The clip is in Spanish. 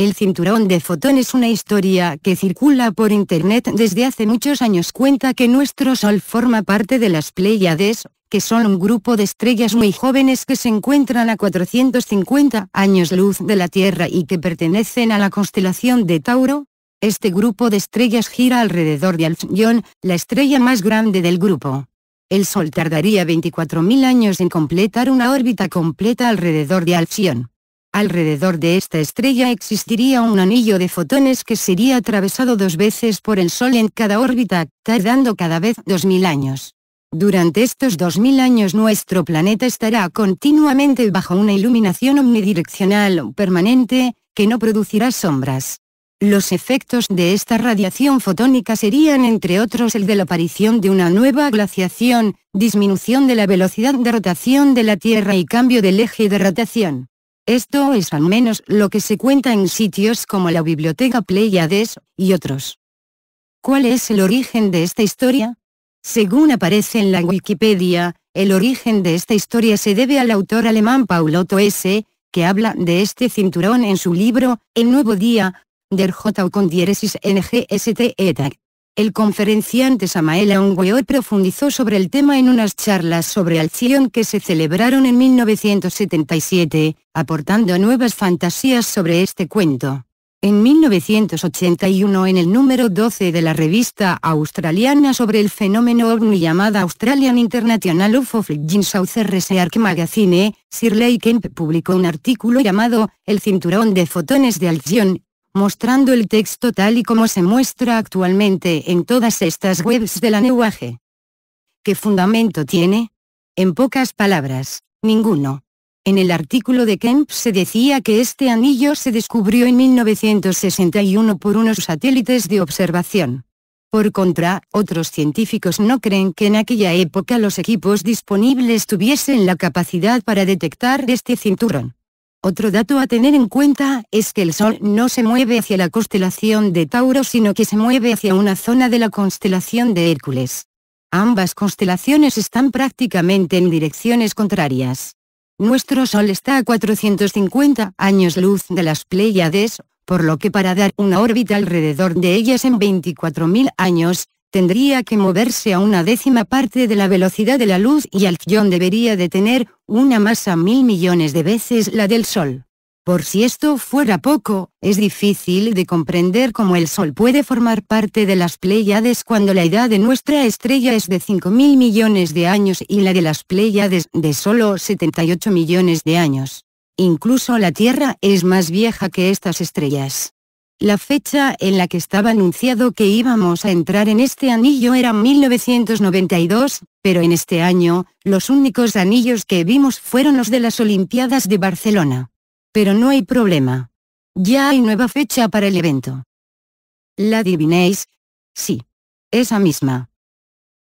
El cinturón de fotón es una historia que circula por internet desde hace muchos años cuenta que nuestro Sol forma parte de las Pleiades, que son un grupo de estrellas muy jóvenes que se encuentran a 450 años luz de la Tierra y que pertenecen a la constelación de Tauro. Este grupo de estrellas gira alrededor de Alcyón, la estrella más grande del grupo. El Sol tardaría 24.000 años en completar una órbita completa alrededor de Alcyón. Alrededor de esta estrella existiría un anillo de fotones que sería atravesado dos veces por el Sol en cada órbita, tardando cada vez 2.000 años. Durante estos 2.000 años nuestro planeta estará continuamente bajo una iluminación omnidireccional permanente, que no producirá sombras. Los efectos de esta radiación fotónica serían entre otros el de la aparición de una nueva glaciación, disminución de la velocidad de rotación de la Tierra y cambio del eje de rotación. Esto es al menos lo que se cuenta en sitios como la Biblioteca Pleiades, y otros. ¿Cuál es el origen de esta historia? Según aparece en la Wikipedia, el origen de esta historia se debe al autor alemán Paulo S., que habla de este cinturón en su libro, El Nuevo Día, Der J. NGST el conferenciante Samael Aungweo profundizó sobre el tema en unas charlas sobre Alción que se celebraron en 1977, aportando nuevas fantasías sobre este cuento. En 1981 en el número 12 de la revista australiana sobre el fenómeno ovni llamada Australian International UFO Flying Research Magazine, Sir Kemp publicó un artículo llamado El cinturón de fotones de Alción, mostrando el texto tal y como se muestra actualmente en todas estas webs de la lenguaje. ¿Qué fundamento tiene? En pocas palabras, ninguno. En el artículo de Kemp se decía que este anillo se descubrió en 1961 por unos satélites de observación. Por contra, otros científicos no creen que en aquella época los equipos disponibles tuviesen la capacidad para detectar este cinturón. Otro dato a tener en cuenta es que el Sol no se mueve hacia la constelación de Tauro sino que se mueve hacia una zona de la constelación de Hércules. Ambas constelaciones están prácticamente en direcciones contrarias. Nuestro Sol está a 450 años luz de las Pléyades, por lo que para dar una órbita alrededor de ellas en 24.000 años, tendría que moverse a una décima parte de la velocidad de la luz y Alcyón debería de tener una masa mil millones de veces la del Sol. Por si esto fuera poco, es difícil de comprender cómo el Sol puede formar parte de las Pléyades cuando la edad de nuestra estrella es de 5.000 millones de años y la de las Pléyades de solo 78 millones de años. Incluso la Tierra es más vieja que estas estrellas. La fecha en la que estaba anunciado que íbamos a entrar en este anillo era 1992, pero en este año, los únicos anillos que vimos fueron los de las Olimpiadas de Barcelona. Pero no hay problema. Ya hay nueva fecha para el evento. ¿La adivinéis? Sí. Esa misma.